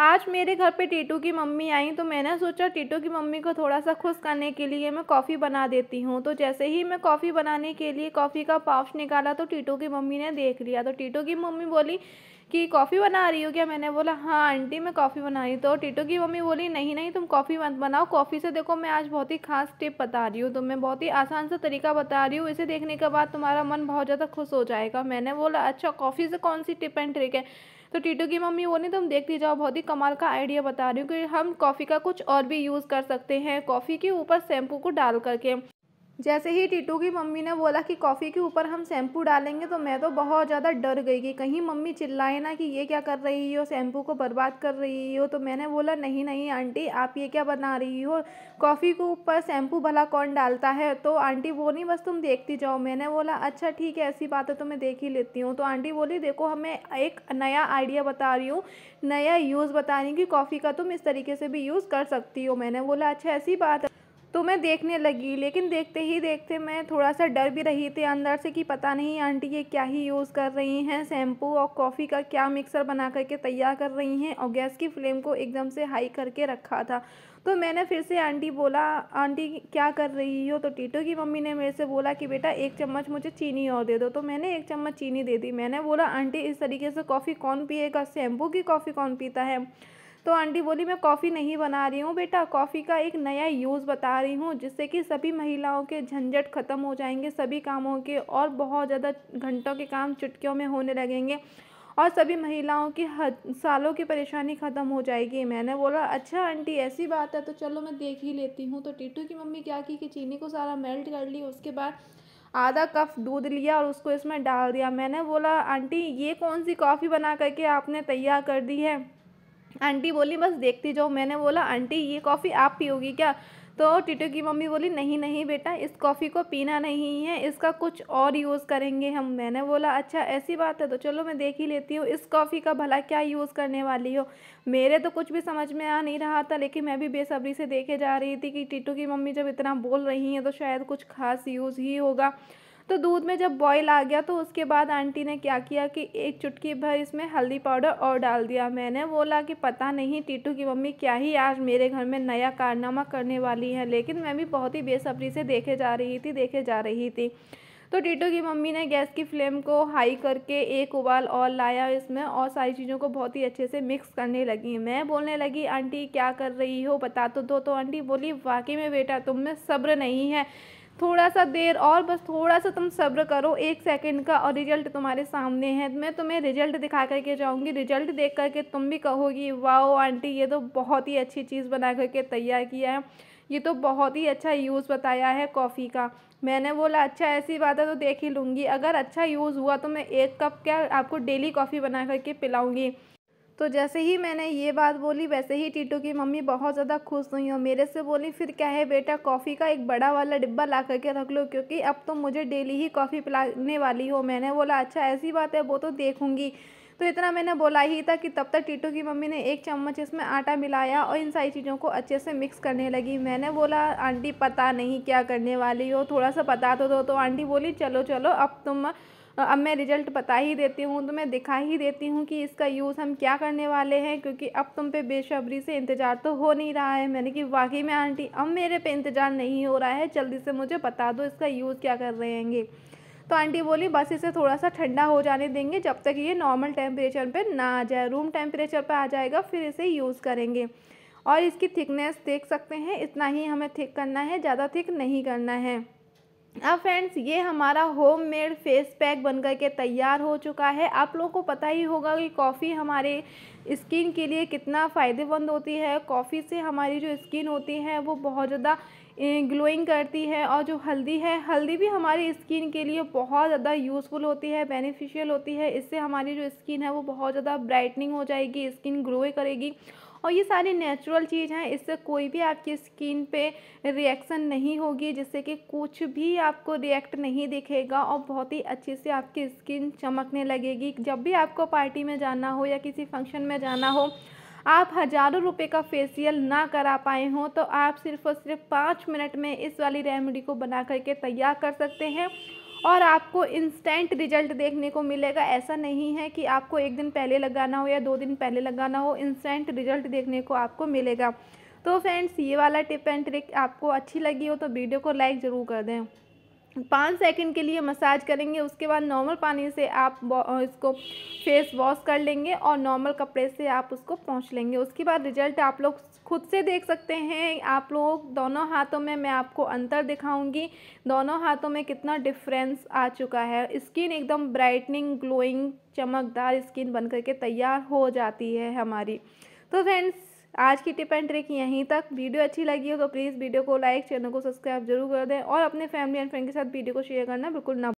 आज मेरे घर पे टीटू की मम्मी आई तो मैंने सोचा टीटू की मम्मी को थोड़ा सा खुश करने के लिए मैं कॉफ़ी बना देती हूँ तो जैसे ही मैं कॉफ़ी बनाने के लिए कॉफ़ी का पाउच निकाला तो टीटू की मम्मी ने देख लिया तो टीटू की मम्मी बोली कि कॉफ़ी बना रही हो क्या मैंने बोला हाँ आंटी मैं कॉफ़ी बना रही तो टीटू की मम्मी बोली नहीं नहीं तुम कॉफ़ी मत बनाओ कॉफ़ी से देखो मैं आज बहुत ही खास टिप बता रही हूँ तो मैं बहुत ही आसान सा तरीका बता रही हूँ इसे देखने के बाद तुम्हारा मन बहुत ज़्यादा खुश हो जाएगा मैंने बोला अच्छा कॉफ़ी से कौन सी टिप एंड ट्रिक है तो टीटू की मम्मी बोली तुम देख जाओ बहुत ही कमाल का आइडिया बता रही हूँ कि हम कॉफ़ी का कुछ और भी यूज़ कर सकते हैं कॉफ़ी के ऊपर शैम्पू को डाल करके जैसे ही टीटू की मम्मी ने बोला कि कॉफ़ी के ऊपर हम शैम्पू डालेंगे तो मैं तो बहुत ज़्यादा डर गई कि कहीं मम्मी चिल्लाए ना कि ये क्या कर रही हो शैम्पू को बर्बाद कर रही हो तो मैंने बोला नहीं नहीं आंटी आप ये क्या बना रही हो कॉफ़ी के ऊपर शैम्पू भला कौन डालता है तो आंटी वो नहीं बस तुम देखती जाओ मैंने बोला अच्छा ठीक है ऐसी बात है तो मैं देख ही लेती हूँ तो आंटी बोली देखो हमें एक नया आइडिया बता रही हूँ नया यूज़ बता रही हूँ कि कॉफ़ी का तुम इस तरीके से भी यूज़ कर सकती हो मैंने बोला अच्छा ऐसी बात है तो मैं देखने लगी लेकिन देखते ही देखते मैं थोड़ा सा डर भी रही थी अंदर से कि पता नहीं आंटी ये क्या ही यूज़ कर रही हैं शैम्पू और कॉफ़ी का क्या मिक्सर बना करके तैयार कर रही हैं और गैस की फ्लेम को एकदम से हाई करके रखा था तो मैंने फिर से आंटी बोला आंटी क्या कर रही हो तो टीटो की मम्मी ने मेरे से बोला कि बेटा एक चम्मच मुझे चीनी और दे दो तो मैंने एक चम्मच चीनी दे दी मैंने बोला आंटी इस तरीके से कॉफ़ी कौन पिएगा शैम्पू की कॉफ़ी कौन पीता है तो आंटी बोली मैं कॉफ़ी नहीं बना रही हूँ बेटा कॉफ़ी का एक नया यूज़ बता रही हूँ जिससे कि सभी महिलाओं के झंझट ख़त्म हो जाएंगे सभी कामों के और बहुत ज़्यादा घंटों के काम चुटकियों में होने लगेंगे और सभी महिलाओं की हद, सालों की परेशानी ख़त्म हो जाएगी मैंने बोला अच्छा आंटी ऐसी बात है तो चलो मैं देख ही लेती हूँ तो टीटू की मम्मी क्या की कि चीनी को सारा मेल्ट कर ली उसके बाद आधा कप दूध लिया और उसको इसमें डाल दिया मैंने बोला आंटी ये कौन सी कॉफ़ी बना करके आपने तैयार कर दी है आंटी बोली बस देखती जाओ मैंने बोला आंटी ये कॉफ़ी आप पियोगी क्या तो टिटू की मम्मी बोली नहीं नहीं बेटा इस कॉफ़ी को पीना नहीं है इसका कुछ और यूज़ करेंगे हम मैंने बोला अच्छा ऐसी बात है तो चलो मैं देख ही लेती हूँ इस कॉफ़ी का भला क्या यूज़ करने वाली हो मेरे तो कुछ भी समझ में आ नहीं रहा था लेकिन मैं भी बेसब्री से देखे जा रही थी कि टीटू की मम्मी जब इतना बोल रही हैं तो शायद कुछ खास यूज़ ही होगा तो दूध में जब बॉयल आ गया तो उसके बाद आंटी ने क्या किया कि एक चुटकी भर इसमें हल्दी पाउडर और डाल दिया मैंने बोला कि पता नहीं टीटू की मम्मी क्या ही आज मेरे घर में नया कारनामा करने वाली है लेकिन मैं भी बहुत ही बेसब्री से देखे जा रही थी देखे जा रही थी तो टीटू की मम्मी ने गैस की फ्लेम को हाई करके एक उबाल और लाया इसमें और सारी चीज़ों को बहुत ही अच्छे से मिक्स करने लगी मैं बोलने लगी आंटी क्या कर रही हो बता तो दो तो आंटी बोली वाकई में बेटा तुम में सब्र नहीं है थोड़ा सा देर और बस थोड़ा सा तुम सब्र करो एक सेकंड का और रिजल्ट तुम्हारे सामने है मैं तुम्हें रिजल्ट दिखा करके जाऊंगी रिजल्ट देख करके तुम भी कहोगी वाओ आंटी ये तो बहुत ही अच्छी चीज़ बना करके तैयार किया है ये तो बहुत ही अच्छा यूज़ बताया है कॉफ़ी का मैंने बोला अच्छा ऐसी बात है तो देख ही लूँगी अगर अच्छा यूज़ हुआ तो मैं एक कप क्या आपको डेली कॉफ़ी बना करके पिलाऊँगी तो जैसे ही मैंने ये बात बोली वैसे ही टीटू की मम्मी बहुत ज़्यादा खुश हुई और मेरे से बोली फिर क्या है बेटा कॉफ़ी का एक बड़ा वाला डिब्बा ला करके रख लो क्योंकि अब तो मुझे डेली ही कॉफ़ी पिलाने वाली हो मैंने बोला अच्छा ऐसी बात है वो तो देखूँगी तो इतना मैंने बोला ही था कि तब तक टीटू की मम्मी ने एक चम्मच इसमें आटा मिलाया और इन सारी चीज़ों को अच्छे से मिक्स करने लगी मैंने बोला आंटी पता नहीं क्या करने वाली हो थोड़ा सा पता तो दो तो आंटी बोली चलो चलो अब तुम तो अब मैं रिज़ल्ट बता ही देती हूँ तो मैं दिखा ही देती हूँ कि इसका यूज़ हम क्या करने वाले हैं क्योंकि अब तुम पे बेशबरी से इंतज़ार तो हो नहीं रहा है मैंने कि वाकई में आंटी अब मेरे पे इंतज़ार नहीं हो रहा है जल्दी से मुझे बता दो इसका यूज़ क्या कर रहे हैंगे तो आंटी बोली बस इसे थोड़ा सा ठंडा हो जाने देंगे जब तक ये नॉर्मल टेम्परेचर पर ना आ जाए रूम टेम्परेचर पर आ जाएगा फिर इसे यूज़ करेंगे और इसकी थिकनेस देख सकते हैं इतना ही हमें थिक करना है ज़्यादा थिक नहीं करना है अब हाँ फ्रेंड्स ये हमारा होम मेड फेस पैक बनकर के तैयार हो चुका है आप लोगों को पता ही होगा कि कॉफ़ी हमारे स्किन के लिए कितना फ़ायदेमंद होती है कॉफ़ी से हमारी जो स्किन होती है वो बहुत ज़्यादा ग्लोइंग करती है और जो हल्दी है हल्दी भी हमारी स्किन के लिए बहुत ज़्यादा यूज़फुल होती है बेनिफिशियल होती है इससे हमारी जो स्किन है वो बहुत ज़्यादा ब्राइटनिंग हो जाएगी स्किन ग्लो करेगी और ये सारी नेचुरल चीज़ हैं इससे कोई भी आपकी स्किन पे रिएक्शन नहीं होगी जिससे कि कुछ भी आपको रिएक्ट नहीं दिखेगा और बहुत ही अच्छे से आपकी स्किन चमकने लगेगी जब भी आपको पार्टी में जाना हो या किसी फंक्शन में जाना हो आप हज़ारों रुपए का फेसियल ना करा पाए हों तो आप सिर्फ और सिर्फ पाँच मिनट में इस वाली रेमेडी को बना करके तैयार कर सकते हैं और आपको इंस्टेंट रिजल्ट देखने को मिलेगा ऐसा नहीं है कि आपको एक दिन पहले लगाना हो या दो दिन पहले लगाना हो इंस्टेंट रिजल्ट देखने को आपको मिलेगा तो फ्रेंड्स ये वाला टिप एंड ट्रिक आपको अच्छी लगी हो तो वीडियो को लाइक ज़रूर कर दें पाँच सेकंड के लिए मसाज करेंगे उसके बाद नॉर्मल पानी से आप इसको फेस वॉश कर लेंगे और नॉर्मल कपड़े से आप उसको पहुँच लेंगे उसके बाद रिजल्ट आप लोग खुद से देख सकते हैं आप लोग दोनों हाथों में मैं आपको अंतर दिखाऊंगी दोनों हाथों में कितना डिफरेंस आ चुका है स्किन एकदम ब्राइटनिंग ग्लोइंग चमकदार स्किन बन करके तैयार हो जाती है हमारी तो फ्रेंड्स आज की टिप एंड ट्रिक यहीं तक वीडियो अच्छी लगी हो तो प्लीज़ वीडियो को लाइक चैनल को सब्सक्राइब जरूर कर दें और अपने फैमिली एंड फ्रेंड के साथ वीडियो को शेयर करना बिल्कुल ना